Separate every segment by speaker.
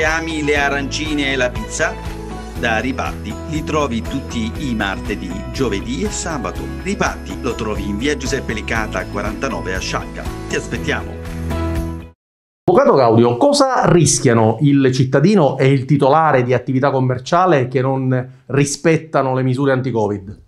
Speaker 1: se ami le arancine e la pizza, da Ripatti li trovi tutti i martedì, giovedì e sabato. Ripatti lo trovi in via Giuseppe Licata 49 a Sciacca. Ti aspettiamo!
Speaker 2: Avvocato Gaudio, cosa rischiano il cittadino e il titolare di attività commerciale che non rispettano le misure anti-Covid?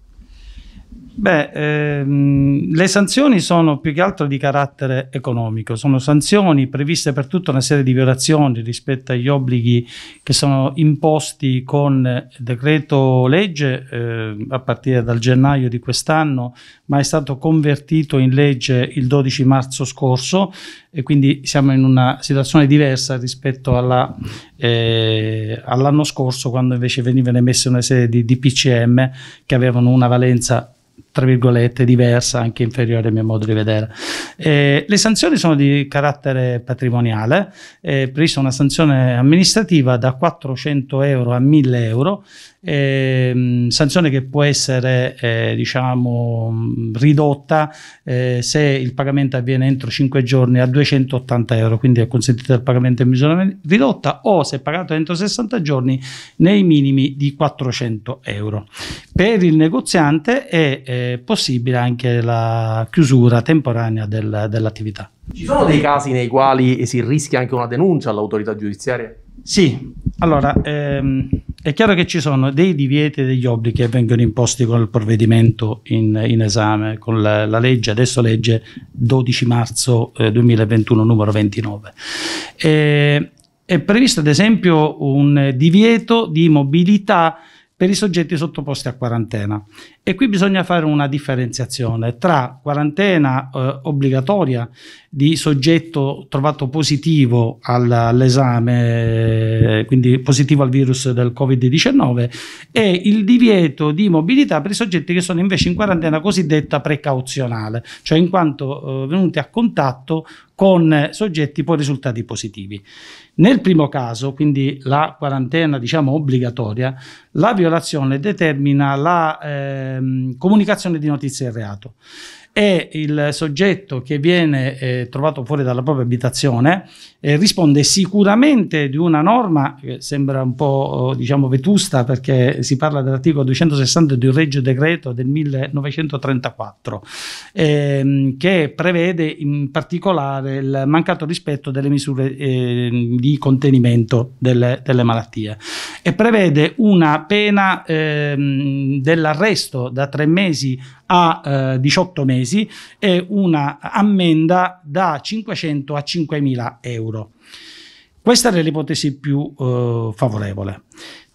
Speaker 1: Beh, ehm, le sanzioni sono più che altro di carattere economico, sono sanzioni previste per tutta una serie di violazioni rispetto agli obblighi che sono imposti con decreto legge eh, a partire dal gennaio di quest'anno, ma è stato convertito in legge il 12 marzo scorso e quindi siamo in una situazione diversa rispetto alla, eh, all'anno scorso quando invece venivano emesse una serie di DPCM che avevano una valenza tra virgolette, diversa, anche inferiore a mio modo di vedere. Eh, le sanzioni sono di carattere patrimoniale, è eh, prevista una sanzione amministrativa da 400 euro a 1000 euro, eh, sanzione che può essere eh, diciamo, ridotta eh, se il pagamento avviene entro 5 giorni a 280 euro, quindi è consentito il pagamento in misura ridotta o se pagato entro 60 giorni nei minimi di 400 euro. Per il negoziante è eh, possibile anche la chiusura temporanea del, dell'attività.
Speaker 2: Ci sono dei casi nei quali si rischia anche una denuncia all'autorità giudiziaria?
Speaker 1: Sì, allora ehm, è chiaro che ci sono dei divieti e degli obblighi che vengono imposti con il provvedimento in, in esame, con la, la, legge, adesso legge 12 marzo eh, 2021 numero 29. E, eh, è previsto ad esempio un divieto di mobilità per i soggetti sottoposti a quarantena. E qui bisogna fare una differenziazione tra quarantena eh, obbligatoria di soggetto trovato positivo all'esame, eh, quindi positivo al virus del Covid-19, e il divieto di mobilità per i soggetti che sono invece in quarantena cosiddetta precauzionale, cioè in quanto eh, venuti a contatto con soggetti con risultati positivi. Nel primo caso, quindi la quarantena diciamo obbligatoria, la violazione determina la eh, comunicazione di notizie di reato e il soggetto che viene eh, trovato fuori dalla propria abitazione eh, risponde sicuramente di una norma che sembra un po' oh, diciamo vetusta perché si parla dell'articolo 260 di un regio decreto del 1934 ehm, che prevede in particolare il mancato rispetto delle misure eh, di contenimento delle, delle, malattie e prevede una pena ehm, dell'arresto da tre mesi a eh, 18 mesi e una ammenda da 500 a 5.000 euro. Questa era l'ipotesi più eh, favorevole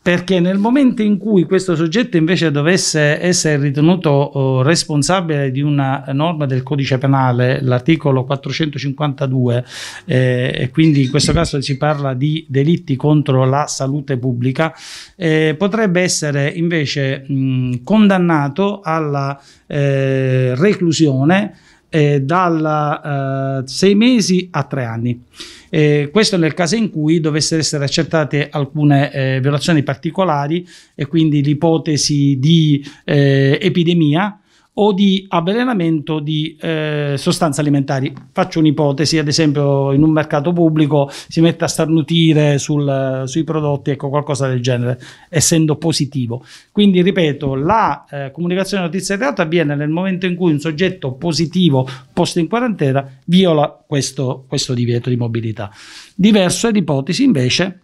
Speaker 1: perché nel momento in cui questo soggetto invece dovesse essere ritenuto eh, responsabile di una norma del codice penale, l'articolo 452, eh, e quindi in questo caso si parla di delitti contro la salute pubblica, eh, potrebbe essere invece mh, condannato alla eh, reclusione eh, da eh, sei mesi a tre anni. Eh, questo nel caso in cui dovessero essere accertate alcune eh, violazioni particolari e quindi l'ipotesi di eh, epidemia o di avvelenamento di eh, sostanze alimentari. Faccio un'ipotesi, ad esempio in un mercato pubblico si mette a starnutire sul, sui prodotti, ecco qualcosa del genere, essendo positivo. Quindi ripeto, la eh, comunicazione notizia di reato avviene nel momento in cui un soggetto positivo posto in quarantena viola questo, questo divieto di mobilità. Diverso è l'ipotesi invece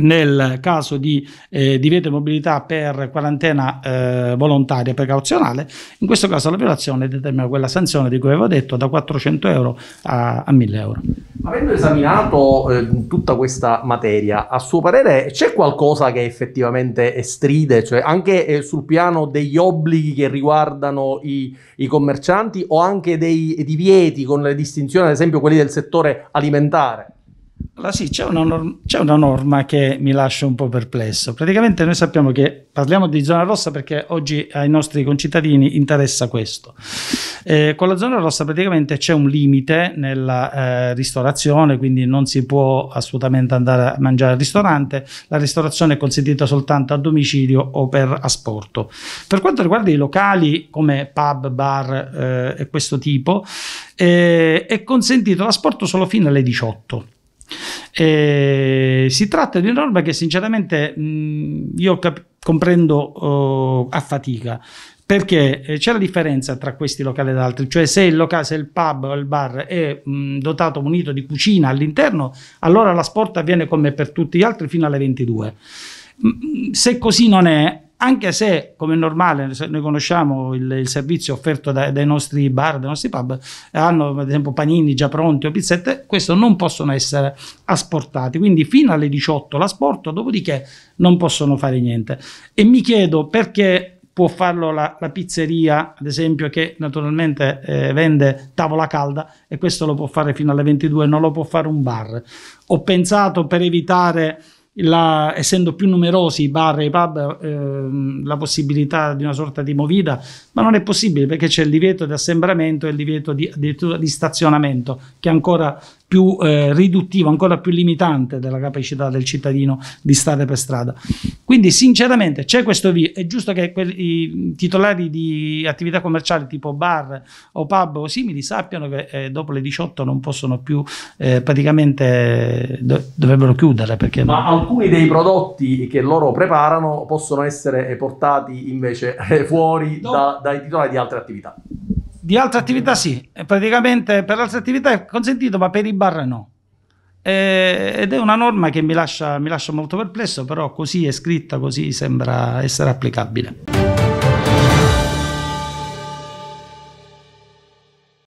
Speaker 1: nel caso di eh, divieto di mobilità per quarantena eh, volontaria precauzionale, in questo caso la violazione determina quella sanzione di cui avevo detto da 400 euro a, a 1000 euro.
Speaker 2: Avendo esaminato eh, tutta questa materia, a suo parere c'è qualcosa che effettivamente stride, cioè anche eh, sul piano degli obblighi che riguardano i, i commercianti o anche dei divieti con le distinzioni, ad esempio quelli del settore alimentare? Allora sì, c'è una, norma,
Speaker 1: c'è una, norma che mi lascia un po' perplesso. Praticamente noi sappiamo che parliamo di zona rossa perché oggi ai nostri concittadini interessa questo. Eh, con la zona rossa praticamente c'è un limite nella eh, ristorazione, quindi non si può assolutamente andare a mangiare al ristorante, la ristorazione è consentita soltanto a domicilio o per asporto. Per quanto riguarda i locali come pub, bar eh, e questo tipo, eh, è consentito l'asporto solo fino alle 18. E eh, si tratta di una norma che sinceramente mh, io cap- comprendo uh, a fatica perché eh, c'è la differenza tra questi locali ed altri, cioè se il locale, se il pub o il bar è mh, dotato, munito di cucina all'interno, allora la sport avviene come per tutti gli altri fino alle 22. Mh, se così non è, anche se come è normale noi conosciamo il, il servizio offerto da, dai nostri bar, dai nostri pub, hanno ad esempio panini già pronti o pizzette, questo non possono essere asportati, quindi fino alle 18 l'asporto, dopodiché non possono fare niente. E mi chiedo perché può farlo la, la, pizzeria, ad esempio, che naturalmente eh, vende tavola calda e questo lo può fare fino alle 22, non lo può fare un bar. Ho pensato per evitare la, essendo più numerosi i bar e i pub, ehm, la possibilità di una sorta di movida, ma non è possibile perché c'è il divieto di assembramento e il divieto di, addirittura di stazionamento, che è ancora più eh, riduttivo, ancora più limitante della capacità del cittadino di stare per strada. Quindi sinceramente c'è questo via, è giusto che i titolari di attività commerciali tipo bar o pub o simili sappiano che eh, dopo le 18 non possono più eh, praticamente do- dovrebbero chiudere. Perché Ma non...
Speaker 2: alcuni dei prodotti che loro preparano possono essere portati invece
Speaker 1: eh, fuori
Speaker 2: no. da, dai titolari di altre attività.
Speaker 1: Di altre attività sì, praticamente per altre attività è consentito ma per i bar no eh, ed è una norma che mi lascia, mi lascia molto perplesso, però così è scritta, così sembra essere applicabile.